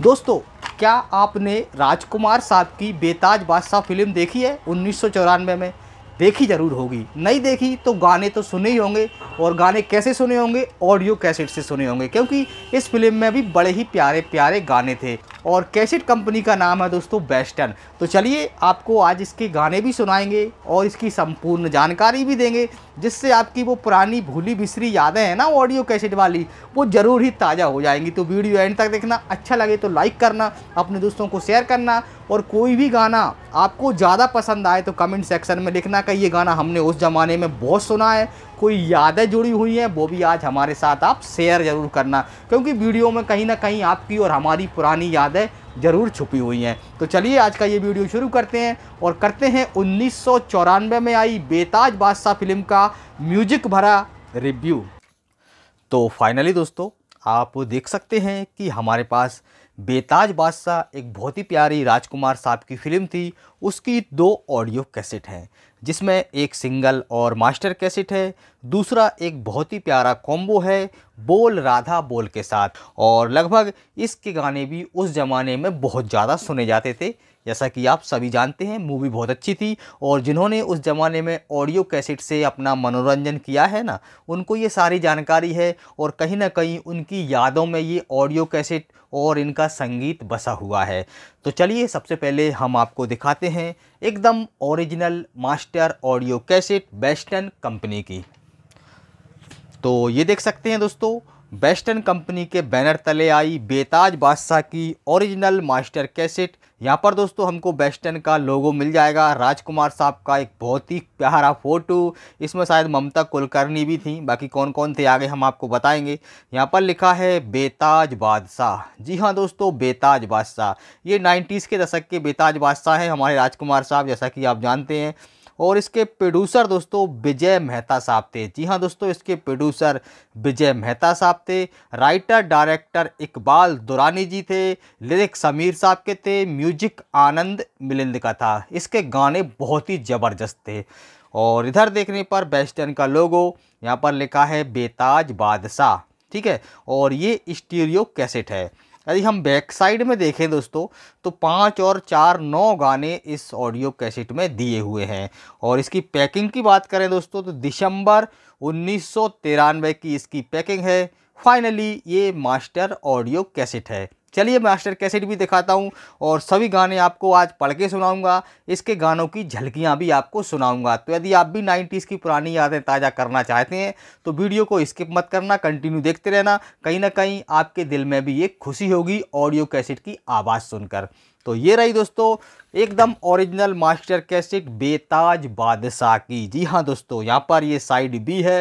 दोस्तों क्या आपने राजकुमार साहब की बेताज बादशाह फिल्म देखी है उन्नीस में देखी ज़रूर होगी नहीं देखी तो गाने तो सुने ही होंगे और गाने कैसे सुने होंगे ऑडियो कैसेट से सुने होंगे क्योंकि इस फिल्म में भी बड़े ही प्यारे प्यारे गाने थे और कैसेट कंपनी का नाम है दोस्तों बेस्टन तो चलिए आपको आज इसके गाने भी सुनाएंगे और इसकी संपूर्ण जानकारी भी देंगे जिससे आपकी वो पुरानी भूली बिसरी यादें हैं ना ऑडियो कैसेट वाली वो ज़रूर ही ताज़ा हो जाएंगी तो वीडियो एंड तक देखना अच्छा लगे तो लाइक करना अपने दोस्तों को शेयर करना और कोई भी गाना आपको ज़्यादा पसंद आए तो कमेंट सेक्शन में लिखना का ये गाना हमने उस ज़माने में बहुत सुना है कोई यादें जुड़ी हुई हैं वो भी आज हमारे साथ आप शेयर ज़रूर करना क्योंकि वीडियो में कहीं ना कहीं आपकी और हमारी पुरानी यादें ज़रूर छुपी हुई हैं तो चलिए आज का ये वीडियो शुरू करते हैं और करते हैं उन्नीस में आई बेताज बादशाह फिल्म का म्यूजिक भरा रिव्यू तो फाइनली दोस्तों आप देख सकते हैं कि हमारे पास बेताज बादशाह एक बहुत ही प्यारी राजकुमार साहब की फ़िल्म थी उसकी दो ऑडियो कैसेट हैं जिसमें एक सिंगल और मास्टर कैसेट है दूसरा एक बहुत ही प्यारा कॉम्बो है बोल राधा बोल के साथ और लगभग इसके गाने भी उस ज़माने में बहुत ज़्यादा सुने जाते थे जैसा कि आप सभी जानते हैं मूवी बहुत अच्छी थी और जिन्होंने उस ज़माने में ऑडियो कैसेट से अपना मनोरंजन किया है ना उनको ये सारी जानकारी है और कहीं ना कहीं उनकी यादों में ये ऑडियो कैसेट और इनका संगीत बसा हुआ है तो चलिए सबसे पहले हम आपको दिखाते हैं एकदम original master audio cassette western company की तो ये देख सकते हैं दोस्तों वेस्टर्न कंपनी के बैनर तले आई बेताज बादशाह की ओरिजिनल मास्टर कैसेट यहाँ पर दोस्तों हमको वेस्टर्न का लोगो मिल जाएगा राजकुमार साहब का एक बहुत ही प्यारा फोटो इसमें शायद ममता कुलकर्णी भी थी बाकी कौन कौन थे आगे हम आपको बताएंगे यहाँ पर लिखा है बेताज बादशाह जी हाँ दोस्तों बेताज बादशाह ये नाइन्टीज़ के दशक के बेताज बादशाह हैं हमारे राजकुमार साहब जैसा कि आप जानते हैं और इसके प्रोड्यूसर दोस्तों विजय मेहता साहब थे जी हाँ दोस्तों इसके प्रोड्यूसर विजय मेहता साहब थे राइटर डायरेक्टर इकबाल दुरानी जी थे लिरिक समीर साहब के थे म्यूजिक आनंद मिलिंद का था इसके गाने बहुत ही ज़बरदस्त थे और इधर देखने पर बेस्टर्न का लोगो यहाँ पर लिखा है बेताज बादशाह ठीक है और ये स्टीरियो कैसेट है यदि हम बैक साइड में देखें दोस्तों तो पाँच और चार नौ गाने इस ऑडियो कैसेट में दिए हुए हैं और इसकी पैकिंग की बात करें दोस्तों तो दिसंबर उन्नीस की इसकी पैकिंग है फाइनली ये मास्टर ऑडियो कैसेट है चलिए मास्टर कैसेट भी दिखाता हूँ और सभी गाने आपको आज पढ़ के सुनाऊँगा इसके गानों की झलकियाँ भी आपको सुनाऊँगा तो यदि आप भी नाइन्टीज़ की पुरानी यादें ताज़ा करना चाहते हैं तो वीडियो को स्किप मत करना कंटिन्यू देखते रहना कहीं ना कहीं आपके दिल में भी एक खुशी होगी ऑडियो कैसेट की आवाज़ सुनकर तो ये रही दोस्तों एकदम ओरिजिनल मास्टर कैसेट बेताज बादशाह की जी हाँ दोस्तों यहाँ पर ये साइड बी है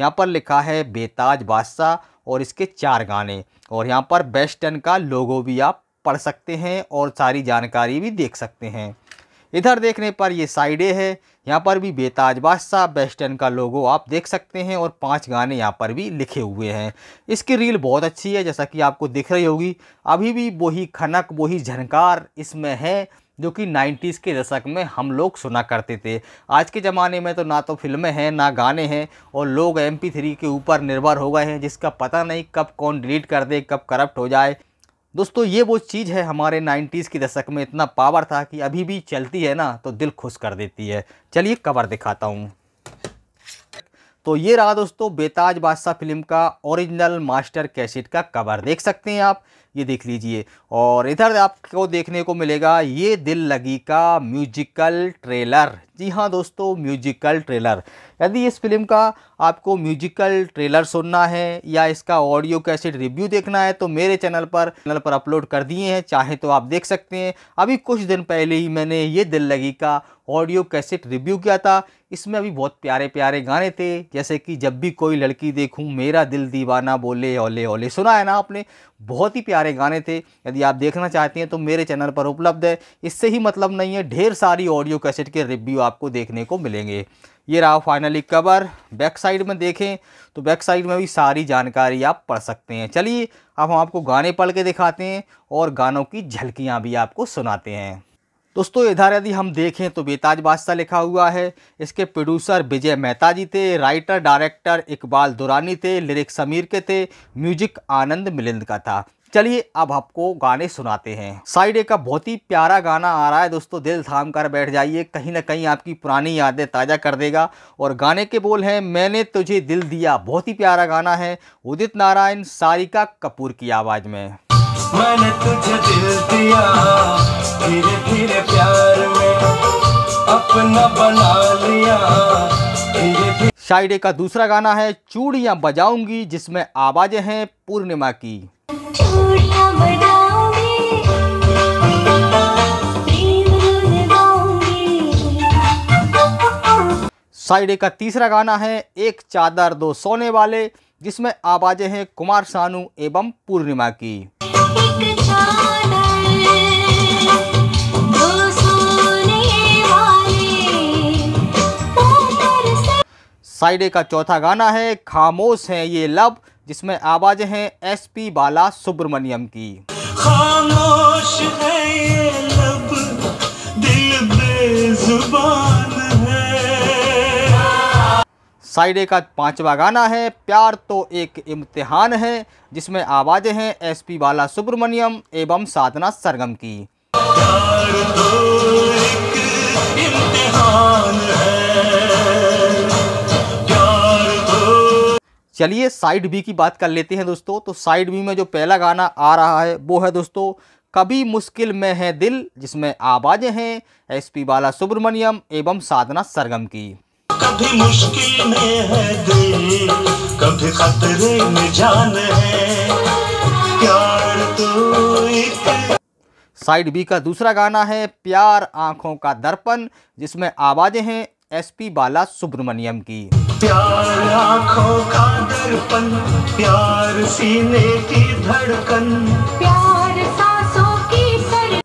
यहाँ पर लिखा है बेताज बादशाह और इसके चार गाने और यहाँ पर बेस्टन का लोगो भी आप पढ़ सकते हैं और सारी जानकारी भी देख सकते हैं इधर देखने पर ये साइडे है यहाँ पर भी बेताज बादशाह बेस्टन का लोगो आप देख सकते हैं और पांच गाने यहाँ पर भी लिखे हुए हैं इसकी रील बहुत अच्छी है जैसा कि आपको दिख रही होगी अभी भी वही खनक वही झनकार इसमें है जो कि 90s के दशक में हम लोग सुना करते थे आज के ज़माने में तो ना तो फिल्में हैं ना गाने हैं और लोग एम थ्री के ऊपर निर्भर हो गए हैं जिसका पता नहीं कब कौन डिलीट कर दे कब करप्ट हो जाए दोस्तों ये वो चीज़ है हमारे 90s के दशक में इतना पावर था कि अभी भी चलती है ना तो दिल खुश कर देती है चलिए कवर दिखाता हूँ तो ये रहा दोस्तों बेताज बादशाह फिल्म का ओरिजिनल मास्टर कैसेट का कवर देख सकते हैं आप ये देख लीजिए और इधर आपको देखने को मिलेगा ये दिल लगी का म्यूजिकल ट्रेलर जी हाँ दोस्तों म्यूजिकल ट्रेलर यदि इस फिल्म का आपको म्यूजिकल ट्रेलर सुनना है या इसका ऑडियो कैसेट रिव्यू देखना है तो मेरे चैनल पर चैनल पर अपलोड कर दिए हैं चाहे तो आप देख सकते हैं अभी कुछ दिन पहले ही मैंने ये दिल लगी का ऑडियो कैसेट रिव्यू किया था इसमें अभी बहुत प्यारे प्यारे गाने थे जैसे कि जब भी कोई लड़की देखूँ मेरा दिल दीवाना बोले ओले ओले सुना है ना आपने बहुत ही प्यारे गाने थे यदि आप देखना चाहते हैं तो मेरे चैनल पर उपलब्ध है इससे ही मतलब नहीं है ढेर सारी ऑडियो कैसेट के रिव्यू आप आपको देखने को मिलेंगे ये रहा फाइनली कवर बैक साइड में देखें तो बैक साइड में भी सारी जानकारी आप पढ़ सकते हैं चलिए अब हम आपको गाने पढ़ के दिखाते हैं और गानों की झलकियाँ भी आपको सुनाते हैं दोस्तों इधर यदि हम देखें तो बेताज बादशाह लिखा हुआ है इसके प्रोड्यूसर विजय मेहता जी थे राइटर डायरेक्टर इकबाल दुरानी थे लिरिक्स समीर के थे म्यूजिक आनंद मिलिंद का था चलिए अब आपको गाने सुनाते हैं साइड ए का बहुत ही प्यारा गाना आ रहा है दोस्तों दिल थाम कर बैठ जाइए कहीं ना कहीं आपकी पुरानी यादें ताज़ा कर देगा और गाने के बोल हैं मैंने तुझे दिल दिया बहुत ही प्यारा गाना है उदित नारायण सारिका कपूर की आवाज़ में मैंने तुझे दिल दिया धीरे धीरे प्यार में अपना बना लिया का दूसरा गाना है चूड़ियाँ बजाऊंगी जिसमें आवाज़ें हैं पूर्णिमा की साइडे का तीसरा गाना है एक चादर दो सोने वाले जिसमें आवाज़ें हैं कुमार सानू एवं पूर्णिमा की साइडे का चौथा गाना है खामोश है ये लब जिसमें आवाज़ें हैं एस पी बाला सुब्रमण्यम की खामोश है ये लब दिल बेजुबान साइडे का पांचवा गाना है प्यार तो एक इम्तिहान है जिसमें आवाज़ें हैं एसपी बाला सुब्रमण्यम एवं साधना सरगम की प्यार तो एक इम्तिहान चलिए साइड बी की बात कर लेते हैं दोस्तों तो साइड बी में जो पहला गाना आ रहा है वो है दोस्तों कभी मुश्किल में है दिल जिसमें आवाज़ें हैं एसपी बाला सुब्रमण्यम एवं साधना सरगम की कभी मुश्किल में है दिल कभी खतरे में जान है प्यार तो एक साइड बी का दूसरा गाना है प्यार आंखों का दर्पण जिसमें आवाज़ें हैं एसपी बाला सुब्रमण्यम की प्यार आंखों का दर्पण प्यार सीने की धड़कन प्यार सांसों की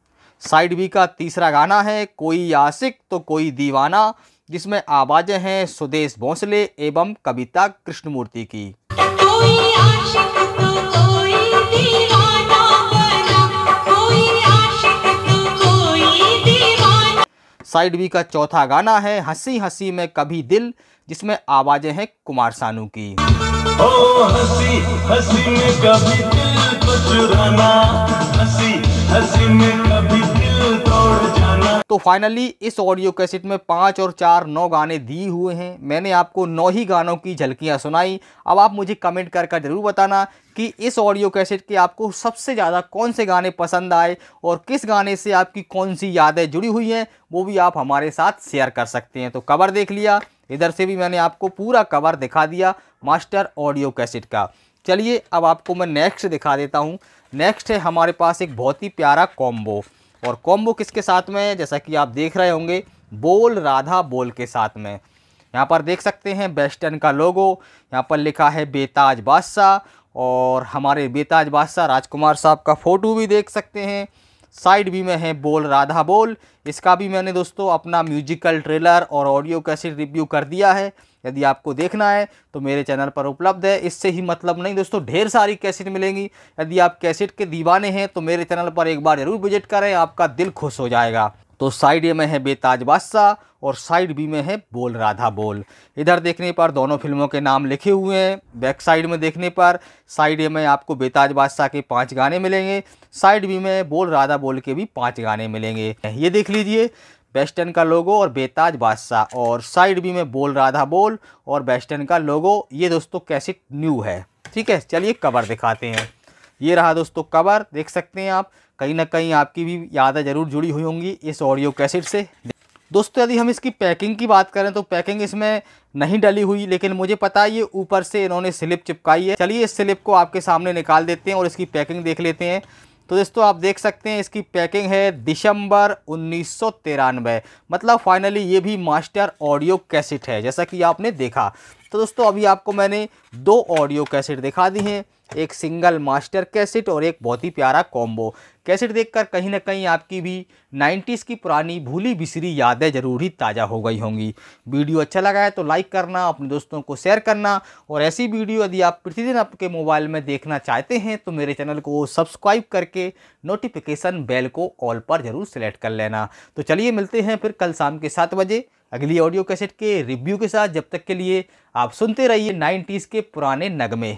साइड बी का तीसरा गाना है कोई आशिक तो कोई दीवाना जिसमें आवाज़ें हैं सुदेश भोंसले एवं कविता कृष्णमूर्ति की तो तो साइड बी का चौथा गाना है हंसी हंसी में कभी दिल जिसमें आवाज़ें हैं कुमार सानू की ओ हसी, हसी में कभी दिल को चुराना में कभी तो फाइनली इस ऑडियो कैसेट में पाँच और चार नौ गाने दिए हुए हैं मैंने आपको नौ ही गानों की झलकियाँ सुनाई अब आप मुझे कमेंट कर कर ज़रूर बताना कि इस ऑडियो कैसेट के आपको सबसे ज़्यादा कौन से गाने पसंद आए और किस गाने से आपकी कौन सी यादें जुड़ी हुई हैं वो भी आप हमारे साथ शेयर कर सकते हैं तो कवर देख लिया इधर से भी मैंने आपको पूरा कवर दिखा दिया मास्टर ऑडियो कैसेट का चलिए अब आपको मैं नेक्स्ट दिखा देता हूँ नेक्स्ट है हमारे पास एक बहुत ही प्यारा कॉम्बो और कॉम्बो किसके साथ में है जैसा कि आप देख रहे होंगे बोल राधा बोल के साथ में यहाँ पर देख सकते हैं बेस्टन का लोगो यहाँ पर लिखा है बेताज बादशाह और हमारे बेताज बादशाह राजकुमार साहब का फ़ोटो भी देख सकते हैं साइड भी में है बोल राधा बोल इसका भी मैंने दोस्तों अपना म्यूजिकल ट्रेलर और ऑडियो कैसेट रिव्यू कर दिया है यदि आपको देखना है तो मेरे चैनल पर उपलब्ध है इससे ही मतलब नहीं दोस्तों ढेर सारी कैसेट मिलेंगी यदि आप कैसेट के दीवाने हैं तो मेरे चैनल पर एक बार ज़रूर विजिट करें आपका दिल खुश हो जाएगा तो साइड ए में है बेताज बादशाह और साइड बी में है बोल राधा बोल इधर देखने पर दोनों फिल्मों के नाम लिखे हुए हैं बैक साइड में देखने पर साइड ए में आपको बेताज बादशाह के पांच गाने मिलेंगे साइड बी में बोल राधा बोल के भी पांच गाने मिलेंगे ये देख लीजिए बेस्टन का लोगो और बेताज बादशाह और साइड बी में बोल राधा बोल और बेस्टन का लोगो ये दोस्तों कैसे न्यू है ठीक है चलिए कवर दिखाते हैं ये रहा दोस्तों कवर देख सकते हैं आप कहीं ना कहीं आपकी भी यादें ज़रूर जुड़ी हुई होंगी इस ऑडियो कैसेट से दोस्तों यदि हम इसकी पैकिंग की बात करें तो पैकिंग इसमें नहीं डली हुई लेकिन मुझे पता है ये ऊपर से इन्होंने स्लिप चिपकाई है चलिए इस स्लिप को आपके सामने निकाल देते हैं और इसकी पैकिंग देख लेते हैं तो दोस्तों आप देख सकते हैं इसकी पैकिंग है दिसंबर उन्नीस मतलब फाइनली ये भी मास्टर ऑडियो कैसेट है जैसा कि आपने देखा तो दोस्तों अभी आपको मैंने दो ऑडियो कैसेट दिखा दी हैं एक सिंगल मास्टर कैसेट और एक बहुत ही प्यारा कॉम्बो कैसेट देखकर कहीं ना कहीं आपकी भी 90s की पुरानी भूली बिसरी यादें जरूर ही ताज़ा हो गई होंगी वीडियो अच्छा लगा है तो लाइक करना अपने दोस्तों को शेयर करना और ऐसी वीडियो यदि आप प्रतिदिन आपके मोबाइल में देखना चाहते हैं तो मेरे चैनल को सब्सक्राइब करके नोटिफिकेशन बेल को ऑल पर ज़रूर सेलेक्ट कर लेना तो चलिए मिलते हैं फिर कल शाम के सात बजे अगली ऑडियो कैसेट के रिव्यू के साथ जब तक के लिए आप सुनते रहिए नाइन्टीज़ के पुराने नगमे